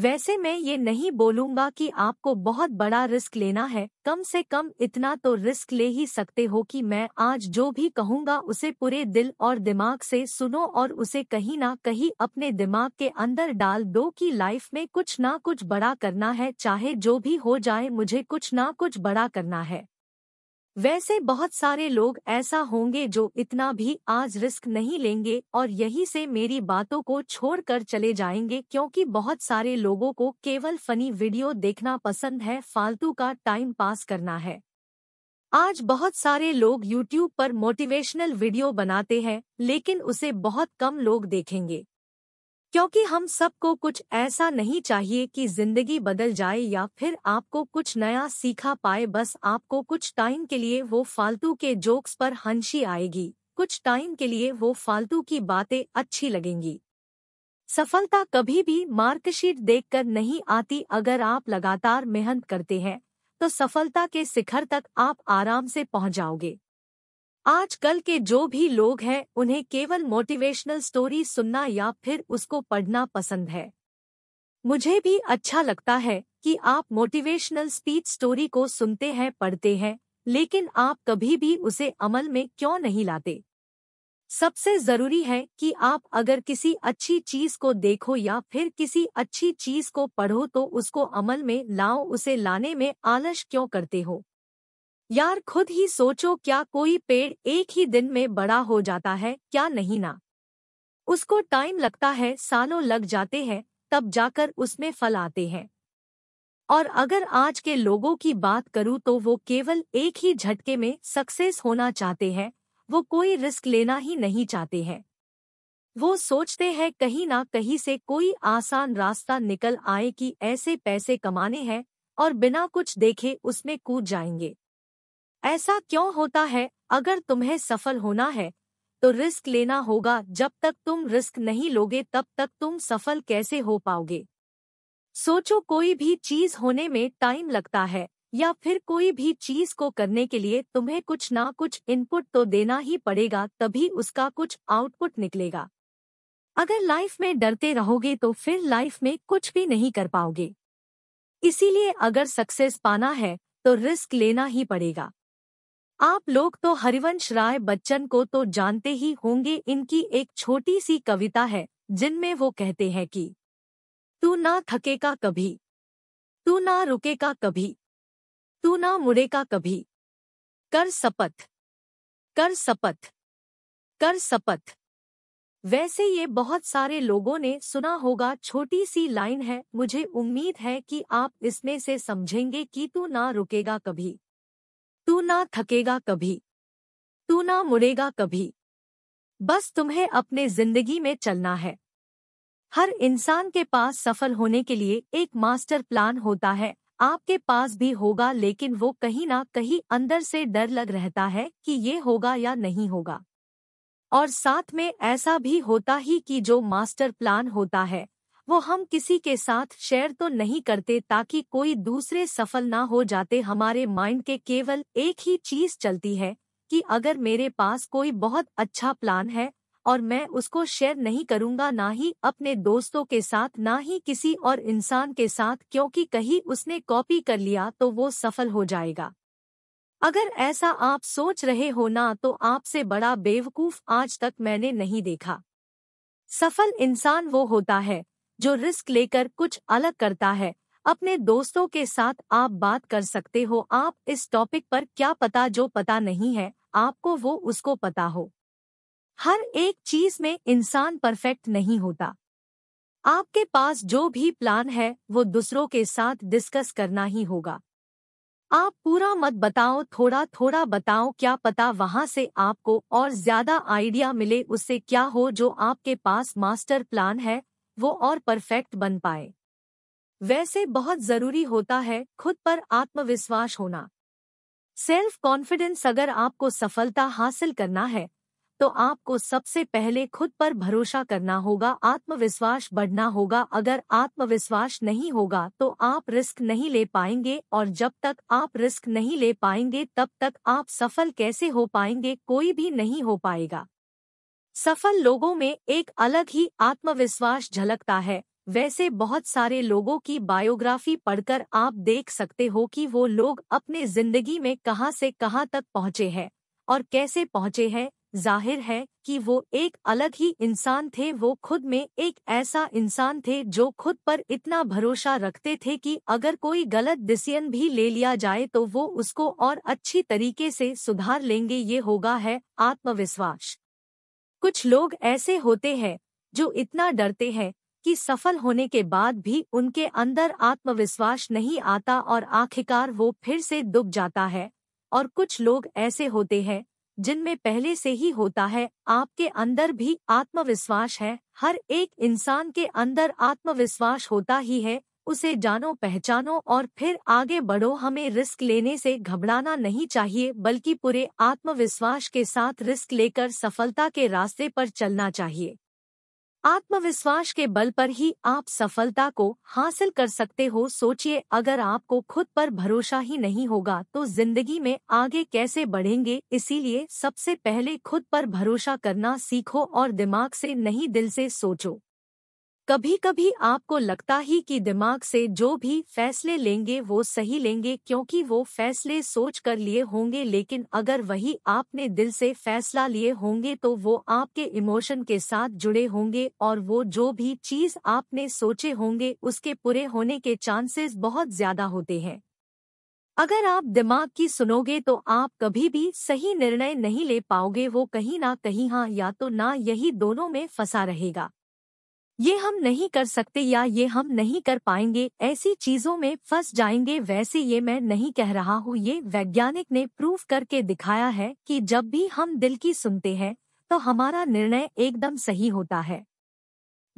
वैसे मैं ये नहीं बोलूँगा कि आपको बहुत बड़ा रिस्क लेना है कम से कम इतना तो रिस्क ले ही सकते हो कि मैं आज जो भी कहूँगा उसे पूरे दिल और दिमाग से सुनो और उसे कहीं ना कहीं अपने दिमाग के अंदर डाल दो कि लाइफ में कुछ ना कुछ बड़ा करना है चाहे जो भी हो जाए मुझे कुछ ना कुछ बड़ा करना है वैसे बहुत सारे लोग ऐसा होंगे जो इतना भी आज रिस्क नहीं लेंगे और यहीं से मेरी बातों को छोड़कर चले जाएंगे क्योंकि बहुत सारे लोगों को केवल फनी वीडियो देखना पसंद है फालतू का टाइम पास करना है आज बहुत सारे लोग यूट्यूब पर मोटिवेशनल वीडियो बनाते हैं लेकिन उसे बहुत कम लोग देखेंगे क्योंकि हम सबको कुछ ऐसा नहीं चाहिए कि जिंदगी बदल जाए या फिर आपको कुछ नया सीखा पाए बस आपको कुछ टाइम के लिए वो फालतू के जोक्स पर हंसी आएगी कुछ टाइम के लिए वो फालतू की बातें अच्छी लगेंगी सफलता कभी भी मार्कशीट देखकर नहीं आती अगर आप लगातार मेहनत करते हैं तो सफलता के शिखर तक आप आराम से पहुंच जाओगे आजकल के जो भी लोग हैं उन्हें केवल मोटिवेशनल स्टोरी सुनना या फिर उसको पढ़ना पसंद है मुझे भी अच्छा लगता है कि आप मोटिवेशनल स्पीच स्टोरी को सुनते हैं पढ़ते हैं लेकिन आप कभी भी उसे अमल में क्यों नहीं लाते सबसे जरूरी है कि आप अगर किसी अच्छी चीज को देखो या फिर किसी अच्छी चीज को पढ़ो तो उसको अमल में लाओ उसे लाने में आलस क्यों करते हो यार खुद ही सोचो क्या कोई पेड़ एक ही दिन में बड़ा हो जाता है क्या नहीं ना उसको टाइम लगता है सालों लग जाते हैं तब जाकर उसमें फल आते हैं और अगर आज के लोगों की बात करूं तो वो केवल एक ही झटके में सक्सेस होना चाहते हैं वो कोई रिस्क लेना ही नहीं चाहते हैं वो सोचते हैं कहीं ना कहीं से कोई आसान रास्ता निकल आए कि ऐसे पैसे कमाने हैं और बिना कुछ देखे उसमें कूद जाएंगे ऐसा क्यों होता है अगर तुम्हें सफल होना है तो रिस्क लेना होगा जब तक तुम रिस्क नहीं लोगे तब तक तुम सफल कैसे हो पाओगे सोचो कोई भी चीज होने में टाइम लगता है या फिर कोई भी चीज को करने के लिए तुम्हें कुछ ना कुछ इनपुट तो देना ही पड़ेगा तभी उसका कुछ आउटपुट निकलेगा अगर लाइफ में डरते रहोगे तो फिर लाइफ में कुछ भी नहीं कर पाओगे इसीलिए अगर सक्सेस पाना है तो रिस्क लेना ही पड़ेगा आप लोग तो हरिवंश राय बच्चन को तो जानते ही होंगे इनकी एक छोटी सी कविता है जिनमें वो कहते हैं कि तू ना थकेगा कभी तू ना रुकेगा कभी तू ना मुड़ेगा कभी कर सपथ कर सपथ कर सपथ वैसे ये बहुत सारे लोगों ने सुना होगा छोटी सी लाइन है मुझे उम्मीद है कि आप इसमें से समझेंगे कि तू ना रुकेगा कभी तू ना थकेगा कभी तू ना मुड़ेगा कभी बस तुम्हें अपने जिंदगी में चलना है हर इंसान के पास सफल होने के लिए एक मास्टर प्लान होता है आपके पास भी होगा लेकिन वो कहीं ना कहीं अंदर से डर लग रहता है कि ये होगा या नहीं होगा और साथ में ऐसा भी होता ही कि जो मास्टर प्लान होता है वो हम किसी के साथ शेयर तो नहीं करते ताकि कोई दूसरे सफल ना हो जाते हमारे माइंड के केवल एक ही चीज चलती है कि अगर मेरे पास कोई बहुत अच्छा प्लान है और मैं उसको शेयर नहीं करूंगा ना ही अपने दोस्तों के साथ ना ही किसी और इंसान के साथ क्योंकि कहीं उसने कॉपी कर लिया तो वो सफल हो जाएगा अगर ऐसा आप सोच रहे हो ना तो आपसे बड़ा बेवकूफ आज तक मैंने नहीं देखा सफल इंसान वो होता है जो रिस्क लेकर कुछ अलग करता है अपने दोस्तों के साथ आप बात कर सकते हो आप इस टॉपिक पर क्या पता जो पता नहीं है आपको वो उसको पता हो हर एक चीज में इंसान परफेक्ट नहीं होता आपके पास जो भी प्लान है वो दूसरों के साथ डिस्कस करना ही होगा आप पूरा मत बताओ थोड़ा थोड़ा बताओ क्या पता वहां से आपको और ज्यादा आइडिया मिले उससे क्या हो जो आपके पास मास्टर प्लान है वो और परफेक्ट बन पाए वैसे बहुत जरूरी होता है खुद पर आत्मविश्वास होना सेल्फ कॉन्फिडेंस अगर आपको सफलता हासिल करना है तो आपको सबसे पहले खुद पर भरोसा करना होगा आत्मविश्वास बढ़ना होगा अगर आत्मविश्वास नहीं होगा तो आप रिस्क नहीं ले पाएंगे और जब तक आप रिस्क नहीं ले पाएंगे तब तक आप सफल कैसे हो पाएंगे कोई भी नहीं हो पाएगा सफल लोगों में एक अलग ही आत्मविश्वास झलकता है वैसे बहुत सारे लोगों की बायोग्राफी पढ़कर आप देख सकते हो कि वो लोग अपने जिंदगी में कहाँ से कहाँ तक पहुँचे हैं और कैसे पहुँचे हैं जाहिर है कि वो एक अलग ही इंसान थे वो खुद में एक ऐसा इंसान थे जो खुद पर इतना भरोसा रखते थे कि अगर कोई गलत डिसीजन भी ले लिया जाए तो वो उसको और अच्छी तरीके से सुधार लेंगे ये होगा है आत्मविश्वास कुछ लोग ऐसे होते हैं जो इतना डरते हैं कि सफल होने के बाद भी उनके अंदर आत्मविश्वास नहीं आता और आखिरकार वो फिर से दुब जाता है और कुछ लोग ऐसे होते हैं जिनमें पहले से ही होता है आपके अंदर भी आत्मविश्वास है हर एक इंसान के अंदर आत्मविश्वास होता ही है उसे जानो पहचानो और फिर आगे बढ़ो हमें रिस्क लेने से घबराना नहीं चाहिए बल्कि पूरे आत्मविश्वास के साथ रिस्क लेकर सफलता के रास्ते पर चलना चाहिए आत्मविश्वास के बल पर ही आप सफलता को हासिल कर सकते हो सोचिए अगर आपको खुद पर भरोसा ही नहीं होगा तो जिंदगी में आगे कैसे बढ़ेंगे इसीलिए सबसे पहले खुद पर भरोसा करना सीखो और दिमाग से नहीं दिल से सोचो कभी कभी आपको लगता ही कि दिमाग से जो भी फैसले लेंगे वो सही लेंगे क्योंकि वो फैसले सोच कर लिए होंगे लेकिन अगर वही आपने दिल से फैसला लिए होंगे तो वो आपके इमोशन के साथ जुड़े होंगे और वो जो भी चीज आपने सोचे होंगे उसके पूरे होने के चांसेस बहुत ज्यादा होते हैं अगर आप दिमाग की सुनोगे तो आप कभी भी सही निर्णय नहीं ले पाओगे वो कहीं ना कहीं हाँ या तो ना यही दोनों में फंसा रहेगा ये हम नहीं कर सकते या ये हम नहीं कर पाएंगे ऐसी चीजों में फंस जाएंगे वैसे ये मैं नहीं कह रहा हूँ ये वैज्ञानिक ने प्रूफ करके दिखाया है कि जब भी हम दिल की सुनते हैं तो हमारा निर्णय एकदम सही होता है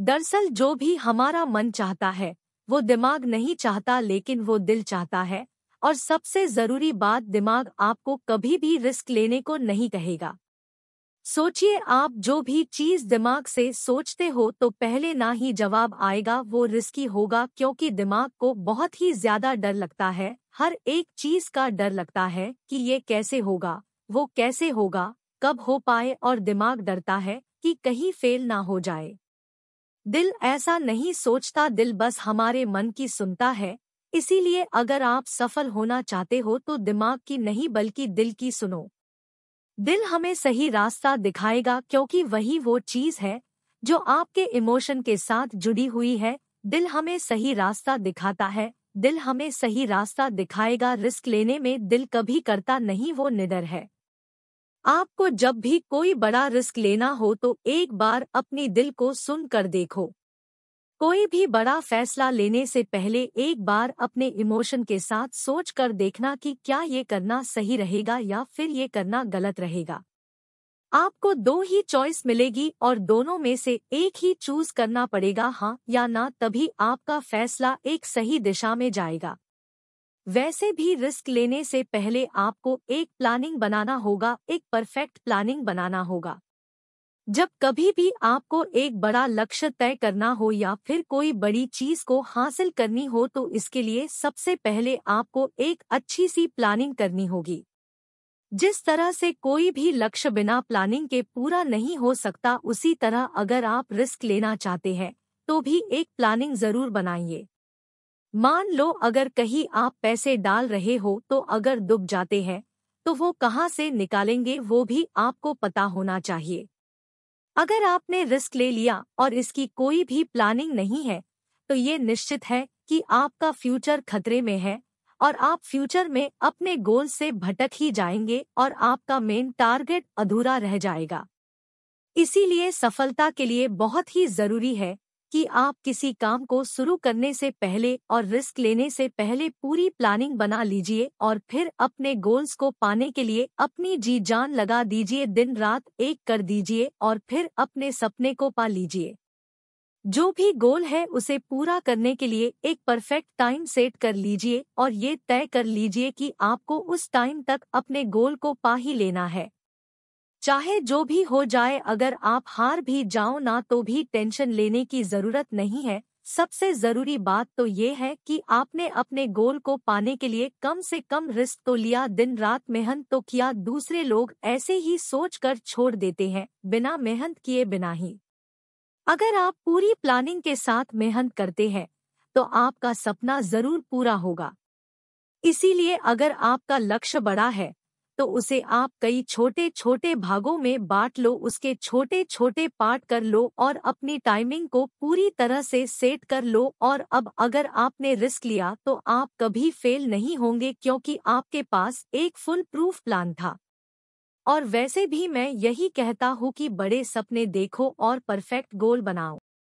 दरअसल जो भी हमारा मन चाहता है वो दिमाग नहीं चाहता लेकिन वो दिल चाहता है और सबसे जरूरी बात दिमाग आपको कभी भी रिस्क लेने को नहीं कहेगा सोचिए आप जो भी चीज दिमाग से सोचते हो तो पहले ना ही जवाब आएगा वो रिस्की होगा क्योंकि दिमाग को बहुत ही ज्यादा डर लगता है हर एक चीज का डर लगता है कि ये कैसे होगा वो कैसे होगा कब हो पाए और दिमाग डरता है कि कहीं फेल ना हो जाए दिल ऐसा नहीं सोचता दिल बस हमारे मन की सुनता है इसीलिए अगर आप सफल होना चाहते हो तो दिमाग की नहीं बल्कि दिल की सुनो दिल हमें सही रास्ता दिखाएगा क्योंकि वही वो चीज है जो आपके इमोशन के साथ जुड़ी हुई है दिल हमें सही रास्ता दिखाता है दिल हमें सही रास्ता दिखाएगा रिस्क लेने में दिल कभी करता नहीं वो निडर है आपको जब भी कोई बड़ा रिस्क लेना हो तो एक बार अपनी दिल को सुन कर देखो कोई भी बड़ा फैसला लेने से पहले एक बार अपने इमोशन के साथ सोच कर देखना कि क्या ये करना सही रहेगा या फिर ये करना गलत रहेगा आपको दो ही चॉइस मिलेगी और दोनों में से एक ही चूज करना पड़ेगा हाँ या ना तभी आपका फैसला एक सही दिशा में जाएगा वैसे भी रिस्क लेने से पहले आपको एक प्लानिंग बनाना होगा एक परफेक्ट प्लानिंग बनाना होगा जब कभी भी आपको एक बड़ा लक्ष्य तय करना हो या फिर कोई बड़ी चीज को हासिल करनी हो तो इसके लिए सबसे पहले आपको एक अच्छी सी प्लानिंग करनी होगी जिस तरह से कोई भी लक्ष्य बिना प्लानिंग के पूरा नहीं हो सकता उसी तरह अगर आप रिस्क लेना चाहते हैं तो भी एक प्लानिंग जरूर बनाइए मान लो अगर कहीं आप पैसे डाल रहे हो तो अगर डूब जाते हैं तो वो कहाँ से निकालेंगे वो भी आपको पता होना चाहिए अगर आपने रिस्क ले लिया और इसकी कोई भी प्लानिंग नहीं है तो ये निश्चित है कि आपका फ्यूचर खतरे में है और आप फ्यूचर में अपने गोल से भटक ही जाएंगे और आपका मेन टारगेट अधूरा रह जाएगा इसीलिए सफलता के लिए बहुत ही जरूरी है कि आप किसी काम को शुरू करने से पहले और रिस्क लेने से पहले पूरी प्लानिंग बना लीजिए और फिर अपने गोल्स को पाने के लिए अपनी जी जान लगा दीजिए दिन रात एक कर दीजिए और फिर अपने सपने को पा लीजिए जो भी गोल है उसे पूरा करने के लिए एक परफेक्ट टाइम सेट कर लीजिए और ये तय कर लीजिए कि आपको उस टाइम तक अपने गोल को पा ही लेना है चाहे जो भी हो जाए अगर आप हार भी जाओ ना तो भी टेंशन लेने की जरूरत नहीं है सबसे जरूरी बात तो ये है कि आपने अपने गोल को पाने के लिए कम से कम रिस्क तो लिया दिन रात मेहनत तो किया दूसरे लोग ऐसे ही सोच कर छोड़ देते हैं बिना मेहनत किए बिना ही अगर आप पूरी प्लानिंग के साथ मेहनत करते हैं तो आपका सपना जरूर पूरा होगा इसीलिए अगर आपका लक्ष्य बड़ा है तो उसे आप कई छोटे छोटे भागों में बांट लो उसके छोटे छोटे पार्ट कर लो और अपनी टाइमिंग को पूरी तरह से सेट कर लो और अब अगर आपने रिस्क लिया तो आप कभी फेल नहीं होंगे क्योंकि आपके पास एक फुल प्रूफ प्लान था और वैसे भी मैं यही कहता हूँ कि बड़े सपने देखो और परफेक्ट गोल बनाओ